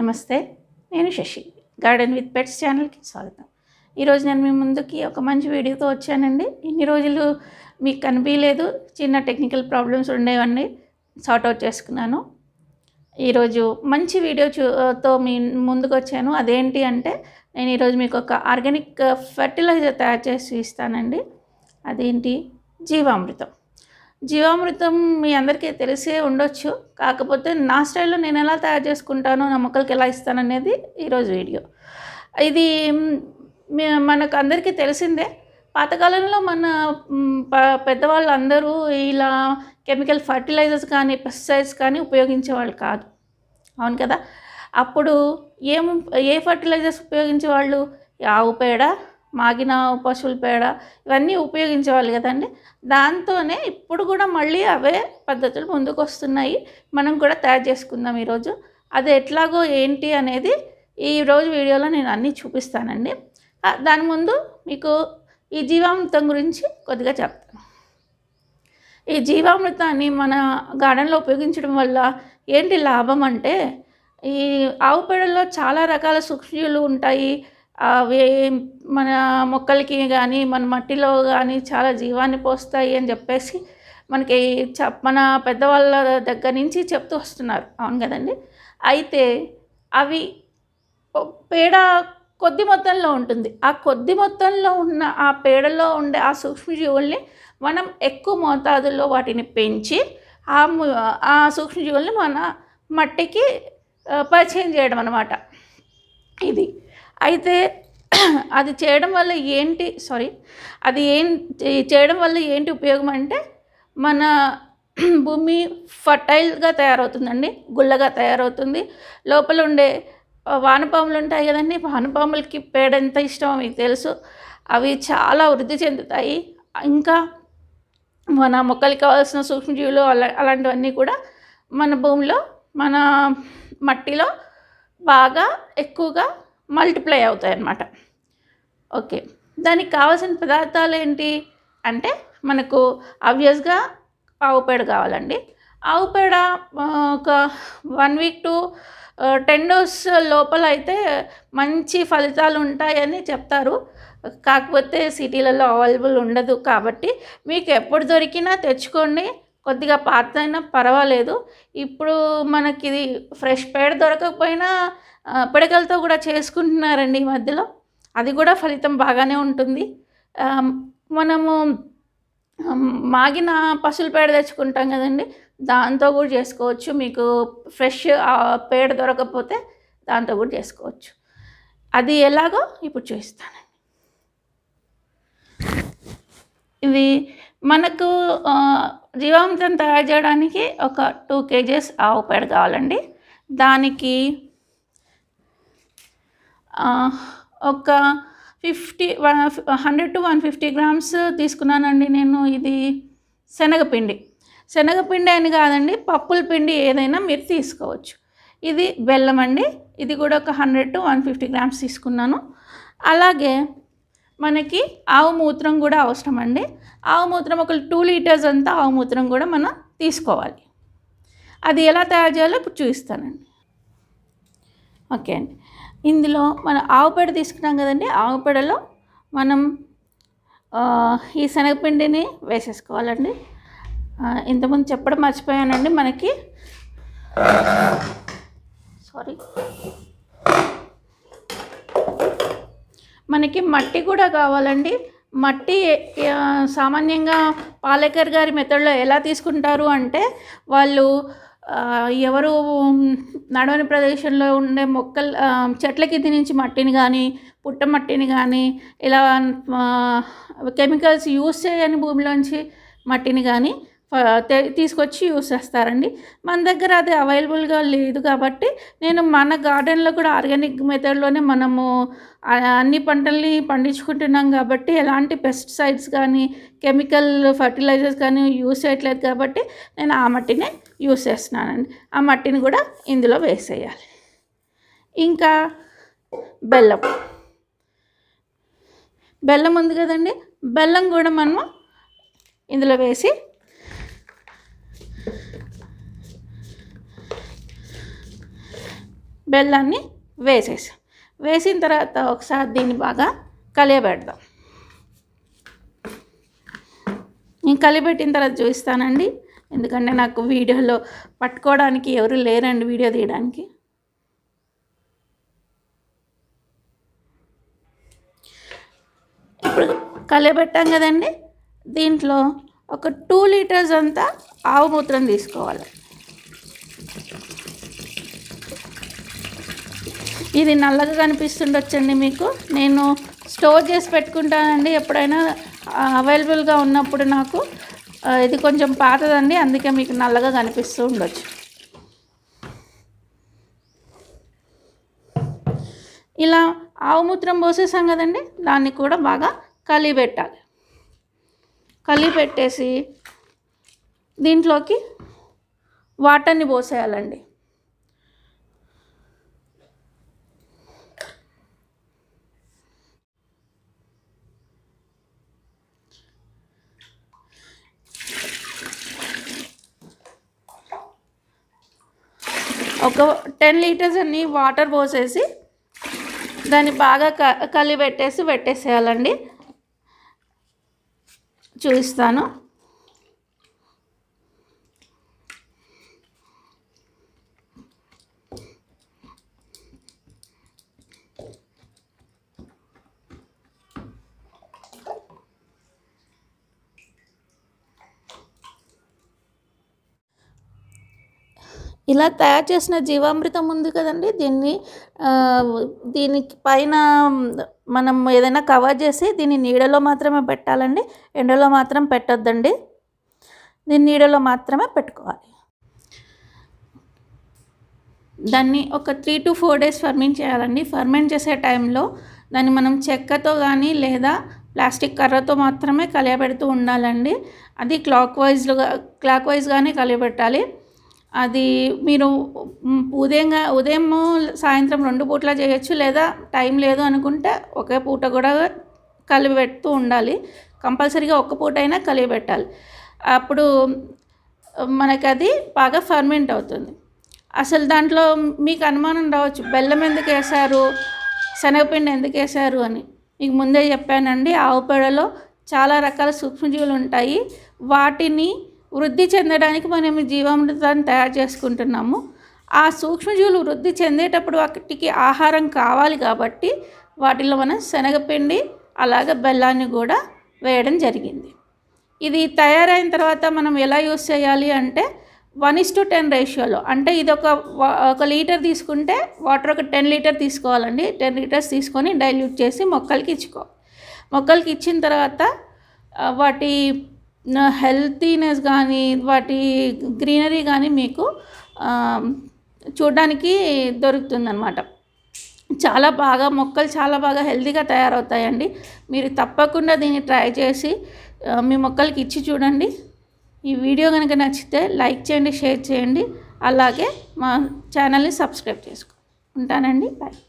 నమస్తే నేను Shashi garden with pets ఛానల్కి స్వాగతం ఈరోజు నేను మీ ముందుకి ఒక మంచి వీడియోతో వచ్చానండి ఇన్ని రోజులు మీకు కనిపించలేదు చిన్న టెక్నికల్ ప్రాబ్లమ్స్ ఉండేవన్నీ సార్ట్అవుట్ చేసుకున్నాను ఈరోజు మంచి వీడియో చూతో మీ ముందుకు వచ్చాను అదేంటి అంటే నేను ఈరోజు మీకు ఒక ఆర్గానిక్ ఫర్టిలైజర్ తయారు చేసి ఇస్తానండి అదేంటి జీవామృతం జీవామృతం మీ అందరికీ తెలిసే ఉండొచ్చు కాకపోతే నా స్టైల్లో నేను ఎలా తయారు చేసుకుంటాను నా మొక్కలకి ఎలా ఇస్తాననేది ఈరోజు వీడియో ఇది మనకు అందరికీ తెలిసిందే పాతకాలంలో మన ప పెద్దవాళ్ళు అందరూ ఇలా కెమికల్ ఫర్టిలైజర్స్ కానీ పెస్టిసైడ్స్ కానీ ఉపయోగించేవాళ్ళు కాదు అవును కదా అప్పుడు ఏం ఏ ఫర్టిలైజర్స్ ఉపయోగించేవాళ్ళు ఆవు పేడ మాగిన పశువుల పేడ ఇవన్నీ ఉపయోగించేవాళ్ళు కదండి దాంతోనే ఇప్పుడు కూడా మళ్ళీ అవే పద్ధతులు ముందుకు వస్తున్నాయి మనం కూడా తయారు చేసుకుందాం ఈరోజు అది ఎట్లాగో ఏంటి అనేది ఈరోజు వీడియోలో నేను అన్నీ చూపిస్తానండి దాని ముందు మీకు ఈ జీవామృతం గురించి కొద్దిగా చెప్తాను ఈ జీవామృతాన్ని మన గార్డెన్లో ఉపయోగించడం వల్ల ఏంటి లాభం అంటే ఈ ఆవు పేడల్లో చాలా రకాల సూక్ష్మజీవులు ఉంటాయి అవి మన మొక్కలకి కానీ మన మట్టిలో కానీ చాలా జీవాన్ని పోస్తాయి అని చెప్పేసి మనకి చెప్ప మన పెద్దవాళ్ళ దగ్గర నుంచి చెప్తూ వస్తున్నారు అవును కదండి అయితే అవి పేడ కొద్ది మొత్తంలో ఉంటుంది ఆ కొద్ది మొత్తంలో ఉన్న ఆ పేడలో ఉండే ఆ సూక్ష్మజీవుల్ని మనం ఎక్కువ మోతాదుల్లో వాటిని పెంచి ఆ ఆ సూక్ష్మజీవుల్ని మన మట్టికి పరిచయం చేయడం అనమాట ఇది అయితే అది చేయడం వల్ల ఏంటి సారీ అది ఏం చేయడం వల్ల ఏంటి ఉపయోగం అంటే మన భూమి ఫర్టైల్గా తయారవుతుందండి గుల్లగా తయారవుతుంది లోపల ఉండే వానపాములు ఉంటాయి కదండి వానపాములకి పేడ ఎంత ఇష్టం మీకు తెలుసు అవి చాలా వృద్ధి చెందుతాయి ఇంకా మన మొక్కలకి కావాల్సిన సూక్ష్మజీవులు అలా అలాంటివన్నీ కూడా మన భూమిలో మన మట్టిలో బాగా ఎక్కువగా మల్టిప్లై అవుతాయి అన్నమాట ఓకే దానికి కావాల్సిన పదార్థాలు ఏంటి అంటే మనకు ఆబ్వియస్గా ఆవు పేడ కావాలండి ఆవు పేడ ఒక వన్ వీక్ టు టెన్ డోస్ లోపల అయితే మంచి ఫలితాలు ఉంటాయని చెప్తారు కాకపోతే సిటీలలో అవైలబుల్ ఉండదు కాబట్టి మీకు ఎప్పుడు దొరికినా తెచ్చుకోండి కొద్దిగా పాత అయినా పర్వాలేదు ఇప్పుడు మనకి ఫ్రెష్ పేడ దొరకకపోయినా పిడకలతో కూడా చేసుకుంటున్నారండి ఈ మధ్యలో అది కూడా ఫలితం బాగానే ఉంటుంది మనము మాగిన పశువుల పేడ తెచ్చుకుంటాం కదండి దాంతో కూడా చేసుకోవచ్చు మీకు ఫ్రెష్ పేడ దొరకకపోతే దాంతో కూడా చేసుకోవచ్చు అది ఎలాగో ఇప్పుడు చూపిస్తానండి ఇది మనకు జీవామృతం తయారు చేయడానికి ఒక టూ కేజీస్ ఆవు పేడ కావాలండి దానికి ఒక fifty hundred to one fifty grams తీసుకున్నానండి నేను ఇది శనగపిండి శనగపిండి అని కాదండి పప్పుల పిండి ఏదైనా మీరు తీసుకోవచ్చు ఇది బెల్లం అండి ఇది కూడా ఒక hundred to one fifty grams తీసుకున్నాను అలాగే మనకి ఆవు మూత్రం కూడా అవసరం అండి ఆవు మూత్రం ఒక టూ లీటర్స్ అంతా ఆవు మూత్రం కూడా మనం తీసుకోవాలి అది ఎలా తయారు చేయాలో ఇప్పుడు చూపిస్తానండి ఓకే అండి ఇందులో మన ఆవు పేడ తీసుకున్నాం కదండి ఆవు పేడలో మనం ఈ శనగపిండిని వేసేసుకోవాలండి ఇంతకుముందు చెప్పడం మర్చిపోయానండి మనకి సారీ మనకి మట్టి కూడా కావాలండి మట్టి సామాన్యంగా పాలేకర్ గారి మెథడ్లో ఎలా తీసుకుంటారు అంటే వాళ్ళు ఎవరు నడవని ప్రదేశంలో ఉండే మొక్కలు చెట్ల కింద నుంచి మట్టిని కానీ పుట్ట మట్టిని కానీ ఇలా కెమికల్స్ యూస్ చేయని భూమిలోంచి మట్టిని కానీ తీసుకొచ్చి యూస్ చేస్తారండి మన దగ్గర అది అవైలబుల్గా లేదు కాబట్టి నేను మన గార్డెన్లో కూడా ఆర్గానిక్ మెథడ్లోనే మనము అన్ని పంటల్ని పండించుకుంటున్నాం కాబట్టి ఎలాంటి పెస్టిసైడ్స్ కానీ కెమికల్ ఫర్టిలైజర్స్ కానీ యూస్ చేయట్లేదు కాబట్టి నేను ఆ మట్టినే యూస్ చేస్తున్నానండి ఆ మట్టిని కూడా ఇందులో వేసేయాలి ఇంకా బెల్లం బెల్లం ఉంది కదండి బెల్లం కూడా మనము ఇందులో వేసి బెల్లాన్ని వేసేసాం వేసిన తర్వాత ఒకసారి దీన్ని బాగా కలియబెడదాం నేను కలిపెట్టిన తర్వాత చూపిస్తానండి ఎందుకంటే నాకు వీడియోలో పట్టుకోవడానికి ఎవరు లేరండి వీడియో తీయడానికి ఇప్పుడు కలిపెట్టాం కదండి దీంట్లో ఒక టూ లీటర్స్ అంతా ఆవు మూత్రం తీసుకోవాలి ఇది నల్లగా కనిపిస్తుండొచ్చండి మీకు నేను స్టోర్ చేసి పెట్టుకుంటానండి ఎప్పుడైనా అవైలబుల్గా ఉన్నప్పుడు నాకు ఇది కొంచెం పాతదండి అందుకే మీకు నల్లగా కనిపిస్తూ ఉండొచ్చు ఇలా ఆవుమూత్రం పోసేసాం కదండి దాన్ని కూడా బాగా కలిపెట్టాలి పెట్టేసి దీంట్లోకి వాటర్ని పోసేయాలండి ఒక టెన్ లీటర్స్ అన్ని వాటర్ పోసేసి దాన్ని బాగా క కలిపెట్టేసి పెట్టేసేయాలండి చూపిస్తాను ఇలా తయారు చేసిన జీవామృతం ఉంది కదండి దీన్ని దీని పైన మనం ఏదైనా కవర్ చేసి దీన్ని నీడలో మాత్రమే పెట్టాలండి ఎండలో మాత్రం పెట్టొద్దండి దీన్ని నీడలో మాత్రమే పెట్టుకోవాలి దాన్ని ఒక three to four days ferment చేయాలండి ఫర్మెంట్ చేసే టైంలో దాన్ని మనం చెక్కతో కానీ లేదా ప్లాస్టిక్ కర్రతో మాత్రమే కలియబెడుతూ ఉండాలండి అది క్లాక్ వైజ్లుగా క్లాక్ వైజ్గానే కలియబెట్టాలి అది మీరు ఉదయంగా ఉదయము సాయంత్రం రెండు పూటలా చేయొచ్చు లేదా టైం లేదు అనుకుంటే ఒకే పూట కూడా కలిపి పెడుతూ ఉండాలి కంపల్సరీగా ఒక్క పూట అయినా కలిపి పెట్టాలి అప్పుడు మనకి అది బాగా ఫర్మెంట్ అవుతుంది అసలు దాంట్లో మీకు అనుమానం రావచ్చు బెల్లం ఎందుకు వేశారు శనగపిండి ఎందుకు వేశారు అని మీకు ముందే చెప్పానండి ఆవు పేడలో చాలా రకాల సూక్ష్మజీవులు ఉంటాయి వాటిని వృద్ధి చెందడానికి మనం జీవామృతాన్ని తయారు చేసుకుంటున్నాము ఆ సూక్ష్మజీవులు వృద్ధి చెందేటప్పుడు వాటికి ఆహారం కావాలి కాబట్టి వాటిలో మనం శనగపిండి అలాగే బెల్లాన్ని కూడా వేయడం జరిగింది ఇది తయారైన తర్వాత మనం ఎలా యూస్ చేయాలి అంటే వన్ ఇస్ టు టెన్ రేషియోలో అంటే ఇది ఒక ఒక లీటర్ తీసుకుంటే వాటర్ ఒక టెన్ లీటర్ తీసుకోవాలండి టెన్ లీటర్స్ తీసుకొని డైల్యూట్ చేసి మొక్కలకి ఇచ్చుకోవాలి మొక్కలకి ఇచ్చిన తర్వాత వాటి హెల్తీనెస్ కానీ వాటి గ్రీనరీ కానీ మీకు చూడడానికి దొరుకుతుందనమాట చాలా బాగా మొక్కలు చాలా బాగా హెల్తీగా తయారవుతాయండి మీరు తప్పకుండా దీన్ని ట్రై చేసి మీ మొక్కలకి ఇచ్చి చూడండి ఈ వీడియో కనుక నచ్చితే లైక్ చేయండి షేర్ చేయండి అలాగే మా ఛానల్ని సబ్స్క్రైబ్ చేసుకో ఉంటానండి బాయ్